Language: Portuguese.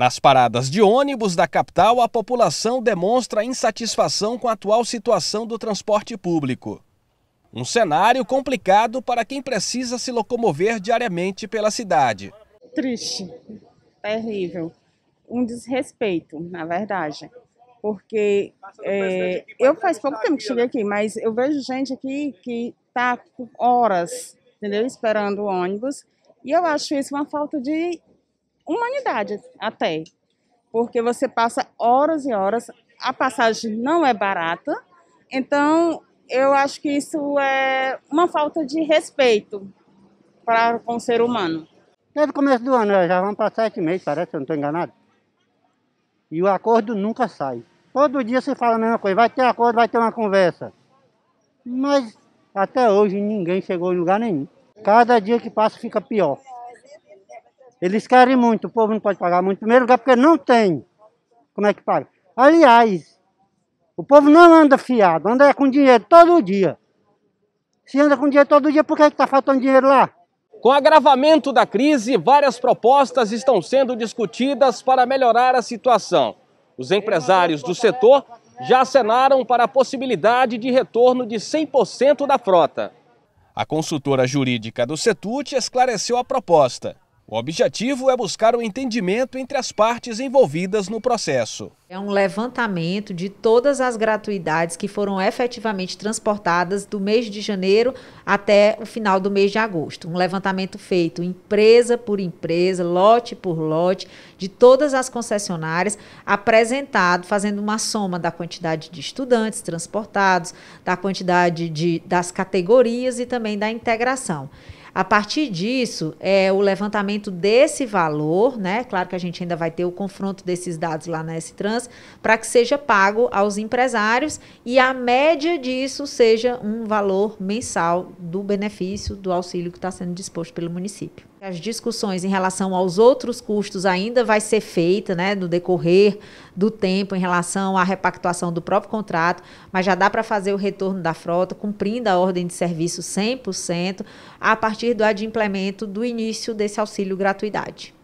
Nas paradas de ônibus da capital, a população demonstra insatisfação com a atual situação do transporte público. Um cenário complicado para quem precisa se locomover diariamente pela cidade. Triste, terrível. Um desrespeito, na verdade. Porque é, eu faz pouco tempo que cheguei aqui, mas eu vejo gente aqui que está horas entendeu? esperando o ônibus. E eu acho isso uma falta de humanidade até, porque você passa horas e horas, a passagem não é barata, então eu acho que isso é uma falta de respeito para com o ser humano. Desde o começo do ano, já vamos para sete meses, parece, eu não estou enganado. E o acordo nunca sai. Todo dia se fala a mesma coisa, vai ter acordo, vai ter uma conversa. Mas até hoje ninguém chegou em lugar nenhum. Cada dia que passa fica pior. Eles querem muito, o povo não pode pagar muito. Em primeiro lugar, porque não tem. Como é que paga? Aliás, o povo não anda fiado, anda com dinheiro todo dia. Se anda com dinheiro todo dia, por que é está faltando dinheiro lá? Com o agravamento da crise, várias propostas estão sendo discutidas para melhorar a situação. Os empresários do setor já acenaram para a possibilidade de retorno de 100% da frota. A consultora jurídica do Setut esclareceu a proposta. O objetivo é buscar o um entendimento entre as partes envolvidas no processo. É um levantamento de todas as gratuidades que foram efetivamente transportadas do mês de janeiro até o final do mês de agosto. Um levantamento feito empresa por empresa, lote por lote, de todas as concessionárias, apresentado, fazendo uma soma da quantidade de estudantes transportados, da quantidade de, das categorias e também da integração. A partir disso, é o levantamento desse valor, né? Claro que a gente ainda vai ter o confronto desses dados lá na S-Trans, para que seja pago aos empresários e a média disso seja um valor mensal do benefício do auxílio que está sendo disposto pelo município. As discussões em relação aos outros custos ainda vai ser feita, né, no decorrer do tempo em relação à repactuação do próprio contrato, mas já dá para fazer o retorno da frota cumprindo a ordem de serviço 100% a partir do adimplemento do início desse auxílio gratuidade.